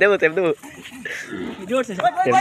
દેવું તેમ દેવું જોર છે